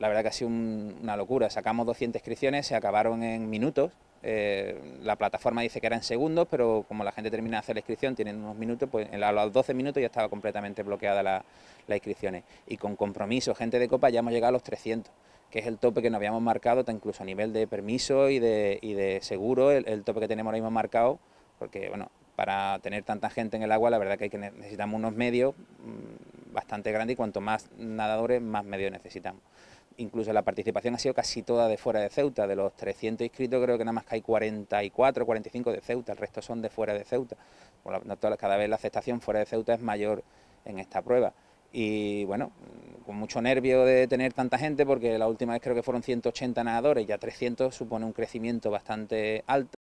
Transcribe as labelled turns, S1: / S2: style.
S1: La verdad que ha sido una locura. Sacamos 200 inscripciones, se acabaron en minutos. Eh, la plataforma dice que era en segundos, pero como la gente termina de hacer la inscripción, tienen unos minutos, pues a los 12 minutos ya estaba completamente bloqueada la inscripción... Y con compromiso, gente de copa, ya hemos llegado a los 300 que es el tope que nos habíamos marcado, incluso a nivel de permiso y de, seguro, el, tope que tenemos ahora mismo marcado, porque bueno, para tener tanta gente en el agua, la verdad que, que necesitamos unos medios mm, bastante grandes y cuanto más nadadores, más medios necesitamos incluso la participación ha sido casi toda de fuera de Ceuta, de los 300 inscritos creo que nada más que hay 44, 45 de Ceuta, el resto son de fuera de Ceuta, cada vez la aceptación fuera de Ceuta es mayor en esta prueba y bueno, con mucho nervio de tener tanta gente porque la última vez creo que fueron 180 nadadores, ya 300 supone un crecimiento
S2: bastante alto.